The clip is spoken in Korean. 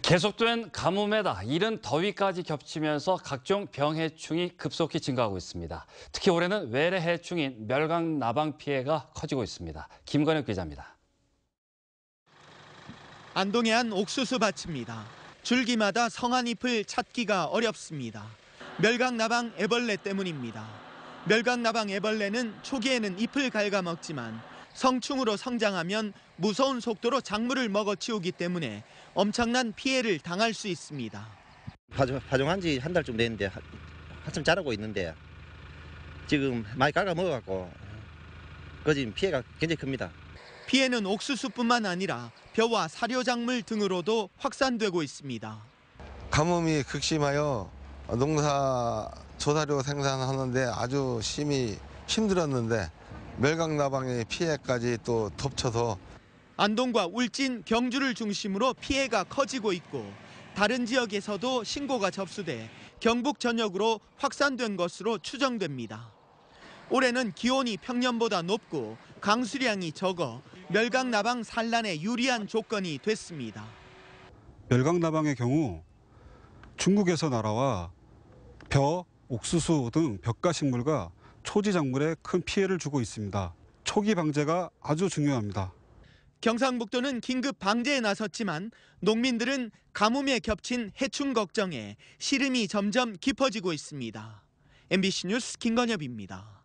계속된 가뭄에다 이른 더위까지 겹치면서 각종 병해충이 급속히 증가하고 있습니다. 특히 올해는 외래 해충인 멸강 나방 피해가 커지고 있습니다. 김건혁 기자입니다. 안동의 한 옥수수 밭입니다. 줄기마다 성한 잎을 찾기가 어렵습니다. 멸강 나방 애벌레 때문입니다. 멸강 나방 애벌레는 초기에는 잎을 갉아먹지만 성충으로 성장하면 무서운 속도로 작물을 먹어치우기 때문에 엄청난 피해를 당할 수 있습니다. 파종, 한지한 달쯤 됐는데 한참 자라고 있는데 지금 많이 깔아 먹어갖고 그지 피해가 굉장히 큽니다. 피해는 옥수수뿐만 아니라 벼와 사료작물 등으로도 확산되고 있습니다. 가뭄이 극심하여 농사 조사료 생산하는데 아주 심히 힘들었는데 멸강나방의 피해까지 또 덮쳐서 안동과 울진, 경주를 중심으로 피해가 커지고 있고 다른 지역에서도 신고가 접수돼 경북 전역으로 확산된 것으로 추정됩니다. 올해는 기온이 평년보다 높고 강수량이 적어 멸강나방 산란에 유리한 조건이 됐습니다. 멸강나방의 경우 중국에서 날아와 벼, 옥수수 등벽가식물과 초지작물에 큰 피해를 주고 있습니다. 초기 방제가 아주 중요합니다. 경상북도는 긴급 방제에 나섰지만 농민들은 가뭄에 겹친 해충 걱정에 시름이 점점 깊어지고 있습니다. MBC 뉴스 김건엽입니다.